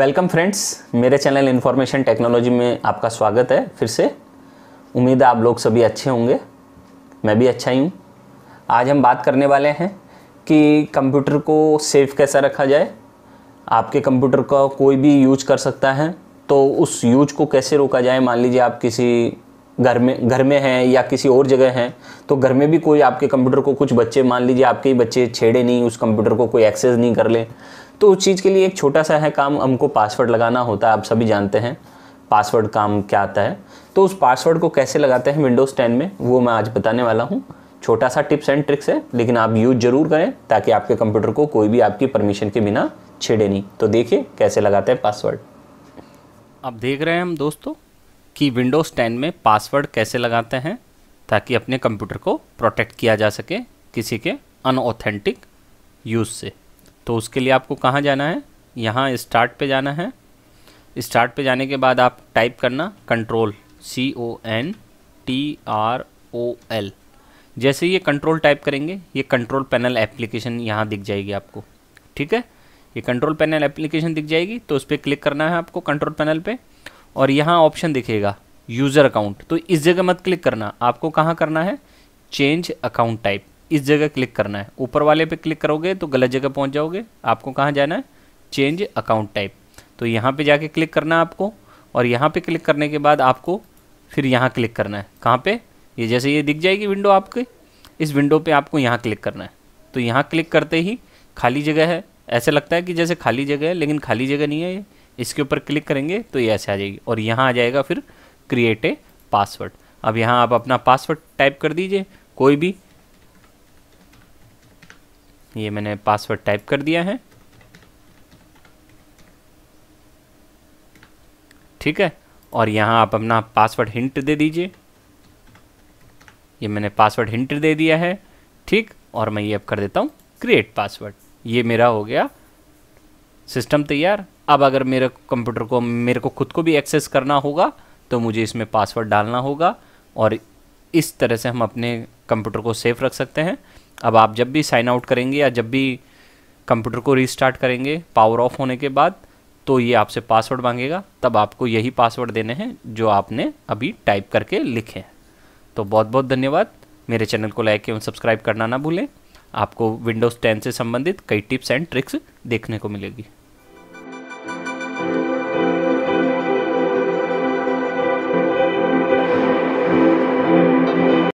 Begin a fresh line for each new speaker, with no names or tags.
welcome friends मेरे channel information technology में आपका स्वागत है फिर से उम्मीद है आप लोग सभी अच्छे होंगे मैं भी अच्छा ही हूँ आज हम बात करने वाले हैं कि कंप्यूटर को सेफ कैसा रखा जाए आपके कंप्यूटर का कोई भी यूज कर सकता है तो उस यूज को कैसे रोका जाए मान लीजिए आप किसी घर में घर में हैं या किसी और जगह हैं तो घर में भी कोई आपके कंप्यूटर को कुछ बच्चे मान लीजिए आपके ही बच्चे छेड़े नहीं उस कंप्यूटर को कोई एक्सेस नहीं कर ले तो उस चीज़ के लिए एक छोटा सा है काम हमको पासवर्ड लगाना होता है आप सभी जानते हैं पासवर्ड काम क्या आता है तो उस पासवर्ड को कैसे लगाते हैं विंडोज़ टेन में वो मैं आज बताने वाला हूँ छोटा सा टिप्स एंड ट्रिक्स है लेकिन आप यूज़ ज़रूर करें ताकि आपके कंप्यूटर को कोई भी आपकी परमिशन के बिना छेड़े नहीं तो देखिए कैसे लगाते हैं पासवर्ड अब देख रहे हैं हम दोस्तों कि विंडोज़ टेन में पासवर्ड कैसे लगाते हैं ताकि अपने कंप्यूटर को प्रोटेक्ट किया जा सके किसी के अनऑथेंटिक यूज़ से तो उसके लिए आपको कहाँ जाना है यहाँ स्टार्ट पे जाना है स्टार्ट पे जाने के बाद आप टाइप करना control C O N T R O L जैसे ये कंट्रोल टाइप करेंगे ये कंट्रोल पैनल एप्लीकेशन यहाँ दिख जाएगी आपको ठीक है ये कंट्रोल पैनल एप्लीकेशन दिख जाएगी तो उस पर क्लिक करना है आपको कंट्रोल पैनल पे और यहाँ ऑप्शन दिखेगा यूज़र अकाउंट तो इस जगह मत क्लिक करना आपको कहाँ करना है चेंज अकाउंट टाइप इस जगह क्लिक करना है ऊपर वाले पे क्लिक करोगे तो गलत जगह पहुंच जाओगे आपको कहाँ जाना है चेंज अकाउंट टाइप तो यहाँ पे जाके क्लिक करना है आपको और यहाँ पे क्लिक करने के बाद आपको फिर यहाँ क्लिक करना है कहाँ पे ये जैसे ये दिख जाएगी विंडो आपके इस विंडो पे आपको यहाँ क्लिक करना है तो यहाँ क्लिक करते ही खाली जगह है ऐसा लगता है कि जैसे खाली जगह है लेकिन खाली जगह नहीं है ये इसके ऊपर क्लिक करेंगे तो ये ऐसे आ जाएगी और यहाँ आ जाएगा फिर क्रिएट ए पासवर्ड अब यहाँ आप अपना पासवर्ड टाइप कर दीजिए कोई भी ये मैंने पासवर्ड टाइप कर दिया है ठीक है और यहाँ आप अपना पासवर्ड हिंट दे दीजिए ये मैंने पासवर्ड हिंट दे दिया है ठीक और मैं ये अब कर देता हूँ क्रिएट पासवर्ड ये मेरा हो गया सिस्टम तैयार अब अगर मेरे कंप्यूटर को मेरे को खुद को भी एक्सेस करना होगा तो मुझे इसमें पासवर्ड डालना होगा और इस तरह से हम अपने कंप्यूटर को सेफ रख सकते हैं अब आप जब भी साइन आउट करेंगे या जब भी कंप्यूटर को रीस्टार्ट करेंगे पावर ऑफ होने के बाद तो ये आपसे पासवर्ड मांगेगा तब आपको यही पासवर्ड देने हैं जो आपने अभी टाइप करके लिखे हैं तो बहुत बहुत धन्यवाद मेरे चैनल को लाइक एवं सब्सक्राइब करना ना भूलें आपको विंडोज़ 10 से संबंधित कई टिप्स एंड ट्रिक्स देखने को मिलेगी